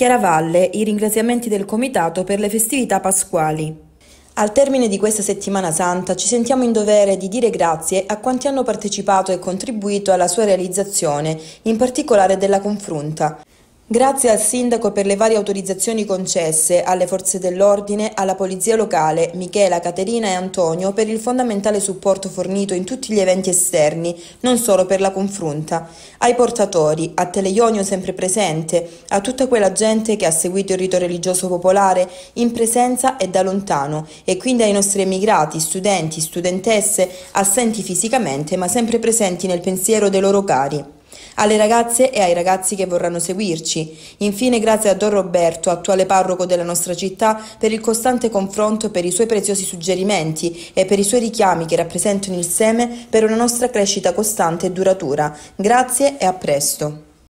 Chiaravalle i ringraziamenti del Comitato per le festività pasquali. Al termine di questa settimana santa ci sentiamo in dovere di dire grazie a quanti hanno partecipato e contribuito alla sua realizzazione, in particolare della confrunta. Grazie al Sindaco per le varie autorizzazioni concesse alle forze dell'ordine, alla Polizia locale, Michela, Caterina e Antonio per il fondamentale supporto fornito in tutti gli eventi esterni, non solo per la confronta, ai portatori, a Teleionio sempre presente, a tutta quella gente che ha seguito il rito religioso popolare in presenza e da lontano e quindi ai nostri emigrati, studenti, studentesse, assenti fisicamente ma sempre presenti nel pensiero dei loro cari alle ragazze e ai ragazzi che vorranno seguirci. Infine grazie a Don Roberto, attuale parroco della nostra città, per il costante confronto per i suoi preziosi suggerimenti e per i suoi richiami che rappresentano il seme per una nostra crescita costante e duratura. Grazie e a presto.